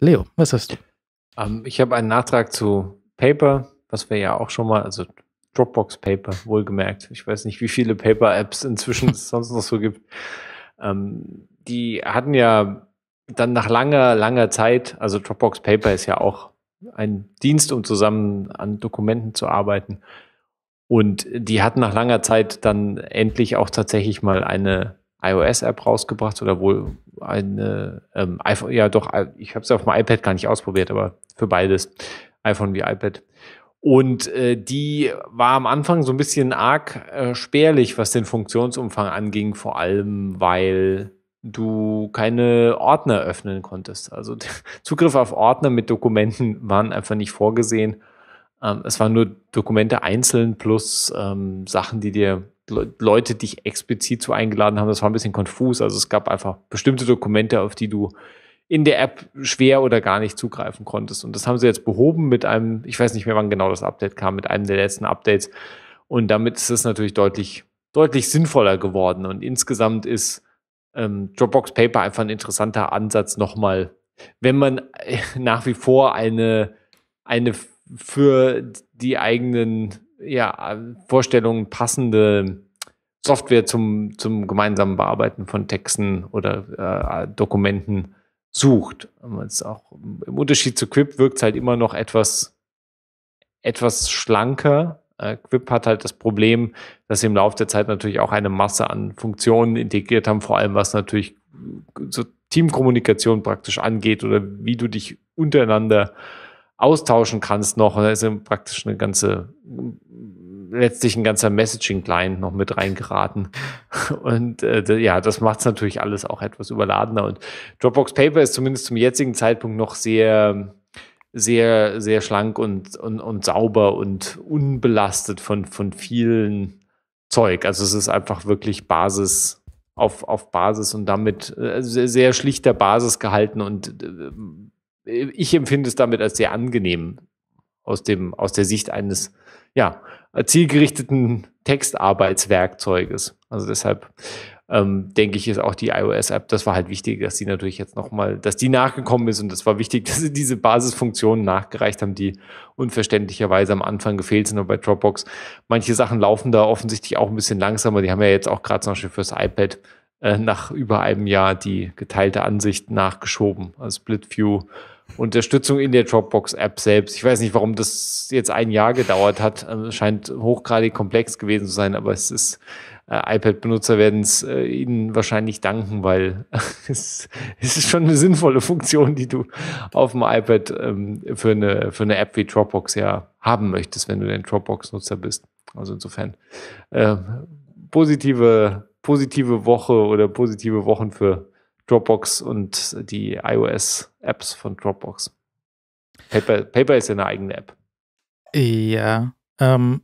Leo, was hast du? Ähm, ich habe einen Nachtrag zu Paper, was wir ja auch schon mal, also Dropbox Paper, wohlgemerkt. Ich weiß nicht, wie viele Paper-Apps inzwischen es sonst noch so gibt. Ähm, die hatten ja dann nach langer, langer Zeit, also Dropbox Paper ist ja auch ein Dienst, um zusammen an Dokumenten zu arbeiten. Und die hatten nach langer Zeit dann endlich auch tatsächlich mal eine iOS-App rausgebracht oder wohl eine ähm, iPhone, ja doch, ich habe es auf dem iPad gar nicht ausprobiert, aber für beides, iPhone wie iPad. Und äh, die war am Anfang so ein bisschen arg äh, spärlich, was den Funktionsumfang anging, vor allem weil du keine Ordner öffnen konntest. Also Zugriff auf Ordner mit Dokumenten waren einfach nicht vorgesehen. Ähm, es waren nur Dokumente einzeln plus ähm, Sachen, die dir Leute dich explizit zu eingeladen haben. Das war ein bisschen konfus. Also es gab einfach bestimmte Dokumente, auf die du in der App schwer oder gar nicht zugreifen konntest. Und das haben sie jetzt behoben mit einem, ich weiß nicht mehr, wann genau das Update kam, mit einem der letzten Updates. Und damit ist es natürlich deutlich, deutlich sinnvoller geworden. Und insgesamt ist ähm, Dropbox Paper einfach ein interessanter Ansatz nochmal, wenn man äh, nach wie vor eine, eine für die eigenen ja, Vorstellungen passende Software zum, zum gemeinsamen Bearbeiten von Texten oder äh, Dokumenten sucht. Jetzt auch Im Unterschied zu Quip wirkt es halt immer noch etwas, etwas schlanker. Äh, Quip hat halt das Problem, dass sie im Laufe der Zeit natürlich auch eine Masse an Funktionen integriert haben, vor allem was natürlich so Teamkommunikation praktisch angeht oder wie du dich untereinander austauschen kannst noch. Da ist ja praktisch eine ganze letztlich ein ganzer Messaging-Client noch mit reingeraten. Und äh, ja, das macht es natürlich alles auch etwas überladener. Und Dropbox Paper ist zumindest zum jetzigen Zeitpunkt noch sehr, sehr, sehr schlank und, und, und sauber und unbelastet von, von vielen Zeug. Also es ist einfach wirklich Basis auf, auf Basis und damit äh, sehr, sehr schlichter Basis gehalten und äh, ich empfinde es damit als sehr angenehm aus, dem, aus der Sicht eines ja, äh, zielgerichteten Textarbeitswerkzeuges. Also deshalb ähm, denke ich, ist auch die iOS-App, das war halt wichtig, dass die natürlich jetzt nochmal, dass die nachgekommen ist und das war wichtig, dass sie diese Basisfunktionen nachgereicht haben, die unverständlicherweise am Anfang gefehlt sind. Und bei Dropbox, manche Sachen laufen da offensichtlich auch ein bisschen langsamer. Die haben ja jetzt auch gerade zum Beispiel fürs iPad äh, nach über einem Jahr die geteilte Ansicht nachgeschoben, also Split View Unterstützung in der Dropbox-App selbst. Ich weiß nicht, warum das jetzt ein Jahr gedauert hat. Also es scheint hochgradig komplex gewesen zu sein, aber es ist, äh, iPad-Benutzer werden es äh, Ihnen wahrscheinlich danken, weil es, es, ist schon eine sinnvolle Funktion, die du auf dem iPad ähm, für, eine, für eine App wie Dropbox ja haben möchtest, wenn du denn Dropbox-Nutzer bist. Also insofern äh, positive, positive Woche oder positive Wochen für Dropbox und die iOS-Apps von Dropbox. Paper, Paper ist ja eine eigene App. Ja, ähm,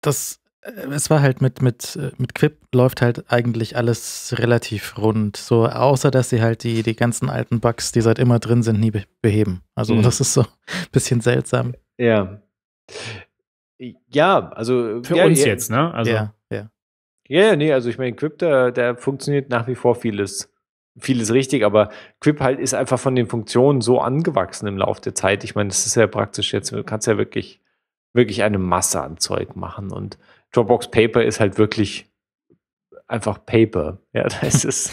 das, äh, es war halt mit, mit, äh, mit Quip läuft halt eigentlich alles relativ rund. So, außer dass sie halt die, die ganzen alten Bugs, die seit immer drin sind, nie beheben. Also mhm. das ist so ein bisschen seltsam. Ja. Ja, also. Für ja, uns ja, jetzt, ne? Also. Ja, ja. Ja, nee, also ich meine, Quip, da, da funktioniert nach wie vor vieles vieles richtig, aber Quip halt ist einfach von den Funktionen so angewachsen im Laufe der Zeit. Ich meine, das ist ja praktisch jetzt, du kannst ja wirklich, wirklich eine Masse an Zeug machen. Und Dropbox Paper ist halt wirklich einfach Paper. Ja, das ist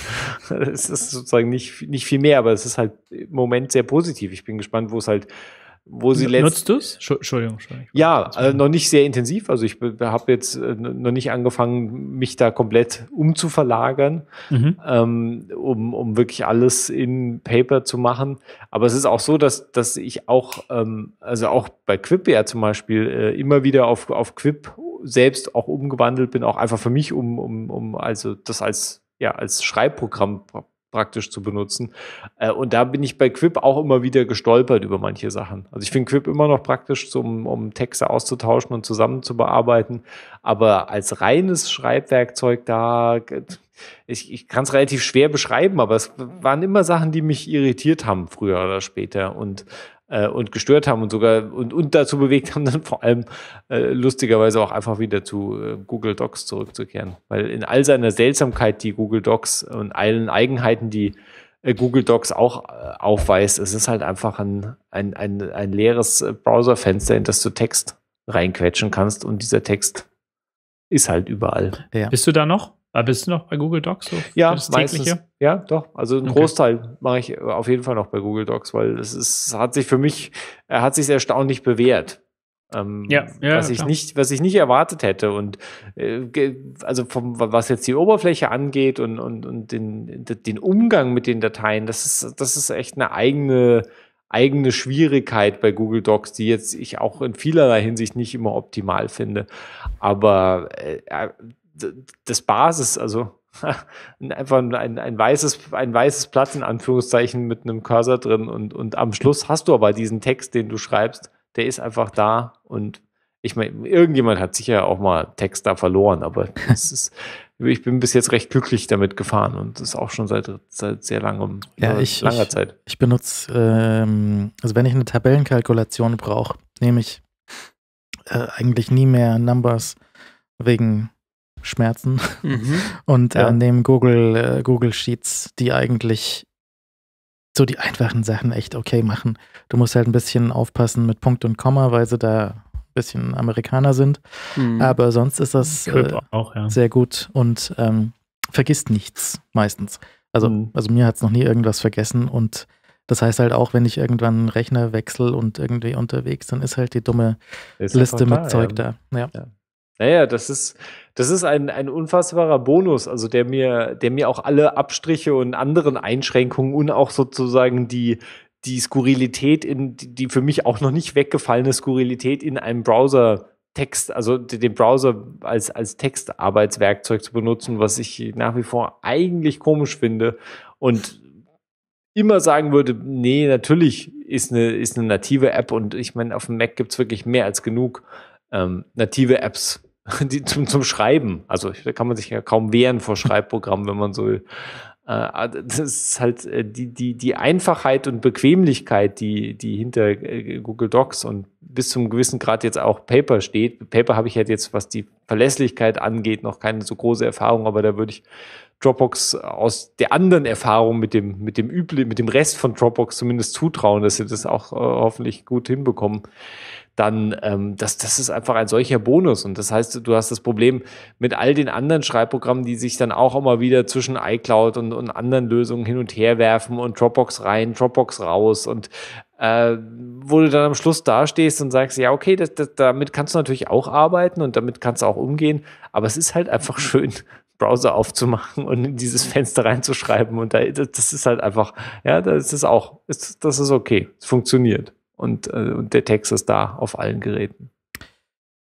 es, ist sozusagen nicht, nicht viel mehr, aber es ist halt im Moment sehr positiv. Ich bin gespannt, wo es halt wo sie Nutzt du es? Entschuldigung, Entschuldigung. Ja, also noch nicht sehr intensiv. Also ich habe jetzt äh, noch nicht angefangen, mich da komplett umzuverlagern, mhm. ähm, um, um wirklich alles in Paper zu machen. Aber es ist auch so, dass, dass ich auch, ähm, also auch bei Quip ja zum Beispiel, äh, immer wieder auf, auf Quip selbst auch umgewandelt bin, auch einfach für mich, um, um, um also das als, ja, als Schreibprogramm praktisch zu benutzen. Äh, und da bin ich bei Quip auch immer wieder gestolpert über manche Sachen. Also ich finde Quip immer noch praktisch, zum, um Texte auszutauschen und zusammen zu bearbeiten. Aber als reines Schreibwerkzeug da, äh, ich, ich kann es relativ schwer beschreiben, aber es waren immer Sachen, die mich irritiert haben, früher oder später. Und äh, und gestört haben und sogar und, und dazu bewegt haben, dann vor allem äh, lustigerweise auch einfach wieder zu äh, Google Docs zurückzukehren. Weil in all seiner Seltsamkeit, die Google Docs und allen Eigenheiten, die äh, Google Docs auch äh, aufweist, es ist halt einfach ein, ein, ein, ein leeres äh, Browserfenster, in das du Text reinquetschen kannst und dieser Text ist halt überall. Ja. Bist du da noch? Ah, bist du noch bei Google Docs? So ja, meistens. Ja, doch. Also einen okay. Großteil mache ich äh, auf jeden Fall noch bei Google Docs, weil es ist, hat sich für mich, er hat sich erstaunlich bewährt. Ähm, ja, ja, was ich klar. nicht, was ich nicht erwartet hätte und äh, also vom, was jetzt die Oberfläche angeht und und, und den, den Umgang mit den Dateien, das ist das ist echt eine eigene eigene Schwierigkeit bei Google Docs, die jetzt ich auch in vielerlei Hinsicht nicht immer optimal finde. Aber äh, äh das Basis, also einfach ein, ein, weißes, ein weißes Blatt in Anführungszeichen mit einem Cursor drin und, und am Schluss hast du aber diesen Text, den du schreibst, der ist einfach da und ich meine, irgendjemand hat sicher auch mal Text da verloren, aber es ist ich bin bis jetzt recht glücklich damit gefahren und das auch schon seit, seit sehr langem, ja, äh, ich, langer ich, Zeit. Ich benutze, ähm, also wenn ich eine Tabellenkalkulation brauche, nehme ich äh, eigentlich nie mehr Numbers wegen Schmerzen mhm. und äh, ja. nehme Google, äh, Google Sheets, die eigentlich so die einfachen Sachen echt okay machen. Du musst halt ein bisschen aufpassen mit Punkt und Komma, weil sie da bisschen Amerikaner sind. Mhm. Aber sonst ist das äh, auch, ja. sehr gut und ähm, vergisst nichts meistens. Also, mhm. also mir hat es noch nie irgendwas vergessen und das heißt halt auch, wenn ich irgendwann einen Rechner wechsle und irgendwie unterwegs, dann ist halt die dumme ist Liste mit da, Zeug ja. da. Ja. ja. Naja, das ist, das ist ein, ein unfassbarer Bonus, also der mir, der mir auch alle Abstriche und anderen Einschränkungen und auch sozusagen die, die Skurrilität in die für mich auch noch nicht weggefallene Skurrilität in einem Browser Text, also den Browser als, als Textarbeitswerkzeug zu benutzen, was ich nach wie vor eigentlich komisch finde und immer sagen würde, nee, natürlich ist eine, ist eine native App und ich meine, auf dem Mac gibt es wirklich mehr als genug ähm, native Apps die, zum, zum Schreiben. Also da kann man sich ja kaum wehren vor Schreibprogrammen, wenn man so will. Äh, ah, das ist halt äh, die, die, die Einfachheit und Bequemlichkeit, die, die hinter äh, Google Docs und bis zum gewissen Grad jetzt auch Paper steht. Paper habe ich halt jetzt, was die Verlässlichkeit angeht, noch keine so große Erfahrung, aber da würde ich Dropbox aus der anderen Erfahrung mit dem, mit dem Übli, mit dem Rest von Dropbox zumindest zutrauen, dass sie das auch äh, hoffentlich gut hinbekommen, dann ähm, das, das ist einfach ein solcher Bonus. Und das heißt, du hast das Problem mit all den anderen Schreibprogrammen, die sich dann auch immer wieder zwischen iCloud und, und anderen Lösungen hin und her werfen und Dropbox rein, Dropbox raus und äh, wo du dann am Schluss dastehst und sagst, ja, okay, das, das, damit kannst du natürlich auch arbeiten und damit kannst du auch umgehen, aber es ist halt einfach mhm. schön, Browser aufzumachen und in dieses Fenster reinzuschreiben und da, das ist halt einfach, ja, das ist auch, das ist okay, es funktioniert und, äh, und der Text ist da auf allen Geräten.